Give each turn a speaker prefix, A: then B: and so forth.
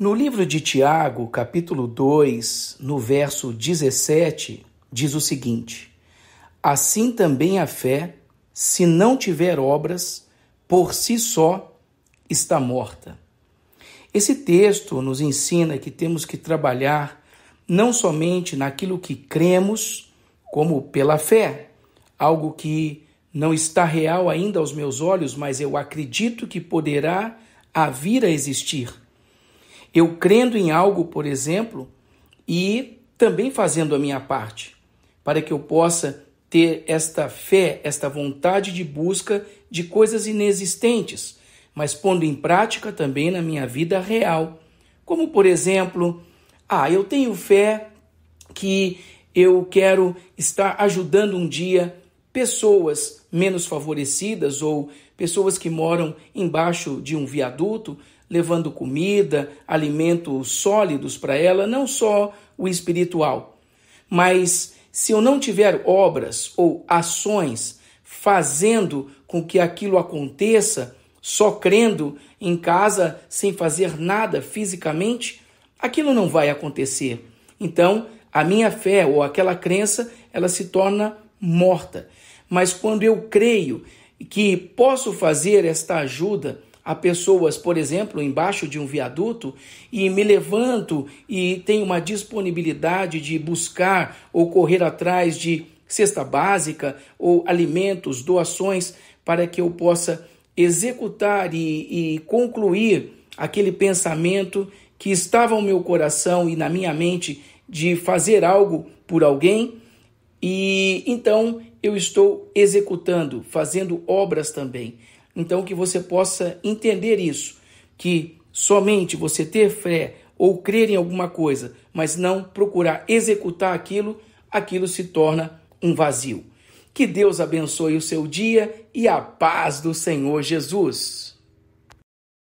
A: No livro de Tiago, capítulo 2, no verso 17, diz o seguinte: Assim também a fé, se não tiver obras, por si só está morta. Esse texto nos ensina que temos que trabalhar não somente naquilo que cremos, como pela fé, algo que não está real ainda aos meus olhos, mas eu acredito que poderá a vir a existir eu crendo em algo, por exemplo, e também fazendo a minha parte, para que eu possa ter esta fé, esta vontade de busca de coisas inexistentes, mas pondo em prática também na minha vida real. Como, por exemplo, ah, eu tenho fé que eu quero estar ajudando um dia pessoas menos favorecidas ou pessoas que moram embaixo de um viaduto, levando comida, alimentos sólidos para ela, não só o espiritual. Mas se eu não tiver obras ou ações fazendo com que aquilo aconteça, só crendo em casa sem fazer nada fisicamente, aquilo não vai acontecer. Então, a minha fé ou aquela crença, ela se torna morta. Mas quando eu creio que posso fazer esta ajuda, a pessoas, por exemplo, embaixo de um viaduto e me levanto e tenho uma disponibilidade de buscar ou correr atrás de cesta básica ou alimentos, doações, para que eu possa executar e, e concluir aquele pensamento que estava no meu coração e na minha mente de fazer algo por alguém e então eu estou executando, fazendo obras também. Então, que você possa entender isso, que somente você ter fé ou crer em alguma coisa, mas não procurar executar aquilo, aquilo se torna um vazio. Que Deus abençoe o seu dia e a paz do Senhor Jesus.